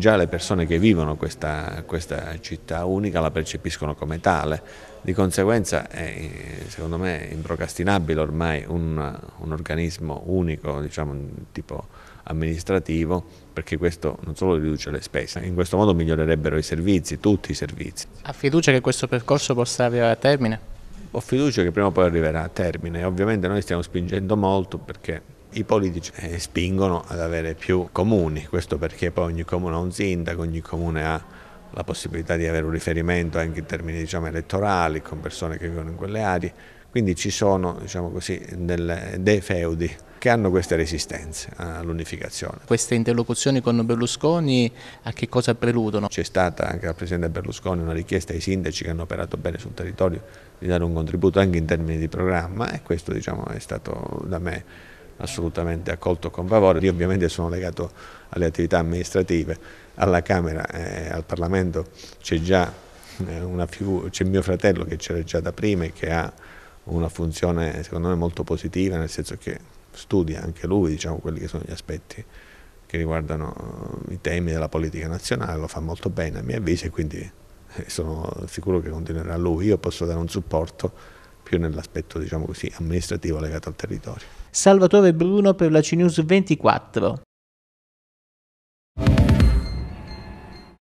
Già le persone che vivono questa, questa, città unica la percepiscono come tale, di conseguenza è secondo me improcrastinabile ormai un, un organismo unico, diciamo tipo amministrativo, perché questo non solo riduce le spese, in questo modo migliorerebbero i servizi, tutti i servizi. Ha fiducia che questo percorso possa arrivare a termine? Ho fiducia che prima o poi arriverà a termine, ovviamente noi stiamo spingendo molto perché i politici eh, spingono ad avere più comuni, questo perché poi ogni comune ha un sindaco, ogni comune ha la possibilità di avere un riferimento anche in termini diciamo, elettorali con persone che vivono in quelle aree, quindi ci sono diciamo così, del, dei feudi che hanno queste resistenze all'unificazione. Queste interlocuzioni con Berlusconi a che cosa preludono? C'è stata anche dal Presidente Berlusconi una richiesta ai sindaci che hanno operato bene sul territorio di dare un contributo anche in termini di programma e questo diciamo, è stato da me assolutamente accolto con favore. Io ovviamente sono legato alle attività amministrative, alla Camera e eh, al Parlamento c'è già eh, c'è mio fratello che c'era già da prima e che ha una funzione secondo me molto positiva, nel senso che studia anche lui diciamo, quelli che sono gli aspetti che riguardano eh, i temi della politica nazionale, lo fa molto bene a mio avviso e quindi eh, sono sicuro che continuerà lui, io posso dare un supporto più nell'aspetto diciamo così, amministrativo legato al territorio. Salvatore Bruno per la CNews 24.